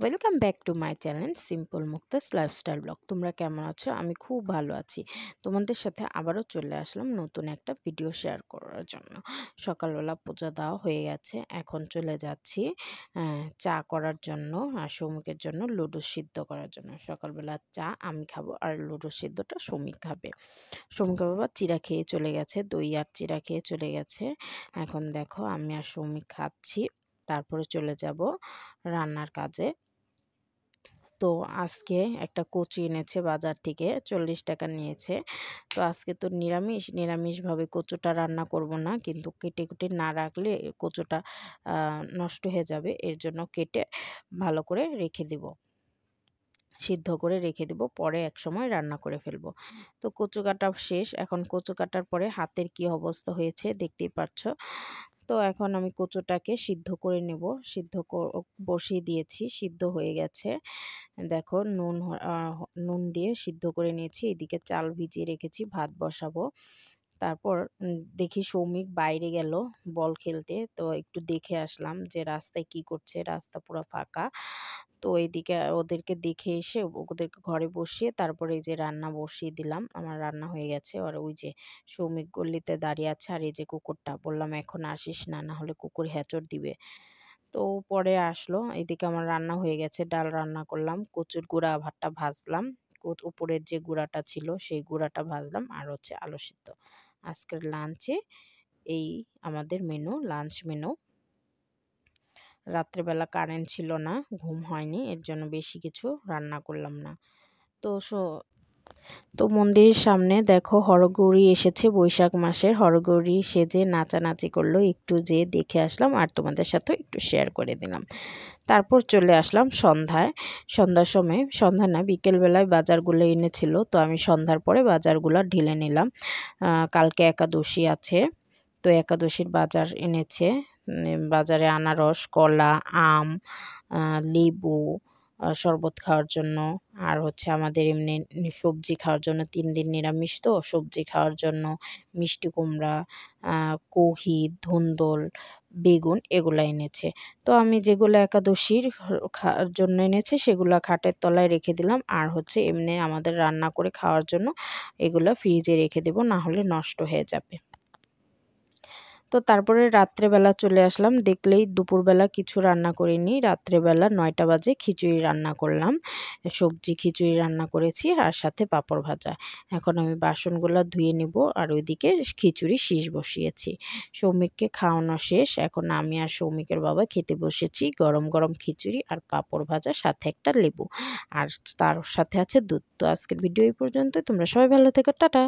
welcome back to my channel simple Mukta's lifestyle blog তোমরা কেমন আছো আমি খুব ভালো আছি তোমাদের সাথে আবারও চলে আসলাম নতুন একটা ভিডিও শেয়ার করার জন্য সকালবেলা পূজা দেওয়া হয়ে গেছে এখন চলে যাচ্ছি চা করার জন্য আর সৌমিকের জন্য লুডো সিদ্ধ করার জন্য সকালবেলা চা আমি খাবো আর লুডো সিদ্ধটা সৌমিক খাবে সৌমিক বাবা চিরা খেয়ে চলে গেছে দই আর চিরা খেয়ে চলে গেছে এখন দেখো আমি আর সৌমিক খাচ্ছি তারপরে চলে যাব রান্নার কাজে তো আজকে একটা কচু এনেছে বাজার থেকে চল্লিশ টাকা নিয়েছে তো আজকে তো নিরামিষ নিরামিষভাবে কচুটা রান্না করব না কিন্তু কেটে কুটে না রাখলে কচুটা নষ্ট হয়ে যাবে এর জন্য কেটে ভালো করে রেখে দিব সিদ্ধ করে রেখে দেব পরে এক সময় রান্না করে ফেলব তো কচু কাটা শেষ এখন কচু কাটার পরে হাতের কি অবস্থা হয়েছে দেখতেই পাচ্ছ তো এখন আমি কুচোটাকে সিদ্ধ করে নেব সিদ্ধ বসিয়ে দিয়েছি সিদ্ধ হয়ে গেছে দেখো নুন নুন দিয়ে সিদ্ধ করে নিয়েছি এদিকে চাল ভিজিয়ে রেখেছি ভাত বসাবো তারপর দেখি সৌমিক বাইরে গেল বল খেলতে তো একটু দেখে আসলাম যে রাস্তায় কি করছে রাস্তা পুরো ফাঁকা তো এইদিকে ওদেরকে দেখে এসে ওদেরকে ঘরে বসিয়ে তারপরে এই যে রান্না বসিয়ে দিলাম আমার রান্না হয়ে গেছে আর ওই যে সৌমিক গল্লিতে দাঁড়িয়ে আছে আর এই যে কুকুরটা বললাম এখন আসিস না না হলে কুকুর হ্যাচর দিবে তো পরে আসলো এদিকে আমার রান্না হয়ে গেছে ডাল রান্না করলাম কচুর গুঁড়া ভাতটা ভাজলাম উপরের যে গুঁড়াটা ছিল সেই গুঁড়াটা ভাজলাম আর হচ্ছে আলু সিদ্ধ আজকের লাঞ্চে এই আমাদের মেনু লাঞ্চ মেনু রাত্রেবেলা কারেন্ট ছিল না ঘুম হয়নি এর জন্য বেশি কিছু রান্না করলাম না তো সো তো মন্দিরের সামনে দেখো হরগৌরী এসেছে বৈশাখ মাসের হরগৌরী সেজে নাচানাচি করলো একটু যে দেখে আসলাম আর তোমাদের সাথেও একটু শেয়ার করে দিলাম তারপর চলে আসলাম সন্ধ্যায় সন্ধ্যার সময় সন্ধ্যা না বিকেলবেলায় বাজারগুলো এনেছিল তো আমি সন্ধ্যার পরে বাজারগুলো ঢেলে নিলাম কালকে একাদশী আছে তো একাদশীর বাজার এনেছে বাজারে আনারস কলা আম লেবু শরবত খাওয়ার জন্য আর হচ্ছে আমাদের এমনি সবজি খাওয়ার জন্য তিন দিন নিরামিষ তো সবজি খাওয়ার জন্য মিষ্টি কুমড়া কহি ধুন্দল বেগুন এগুলো এনেছে তো আমি যেগুলো একাদশীর জন্য এনেছে সেগুলো খাটের তলায় রেখে দিলাম আর হচ্ছে এমনি আমাদের রান্না করে খাওয়ার জন্য এগুলো ফ্রিজে রেখে দেবো না হলে নষ্ট হয়ে যাবে তো তারপরে রাত্রেবেলা চলে আসলাম দেখলেই দুপুরবেলা কিছু রান্না করিনি রাত্রেবেলা নয়টা বাজে খিচুড়ি রান্না করলাম সবজি খিচুড়ি রান্না করেছি আর সাথে পাঁপড় ভাজা এখন আমি বাসনগুলো ধুয়ে নেব আর ওইদিকে খিচুড়ি শীষ বসিয়েছি সৌমিককে খাওয়ানো শেষ এখন আমি আর সৌমিকের বাবা খেতে বসেছি গরম গরম খিচুড়ি আর পাঁপড় ভাজা সাথে একটা লেবু আর তার সাথে আছে দুধ তো আজকের ভিডিও এই পর্যন্ত তোমরা সবাই ভালো থেকো টাটা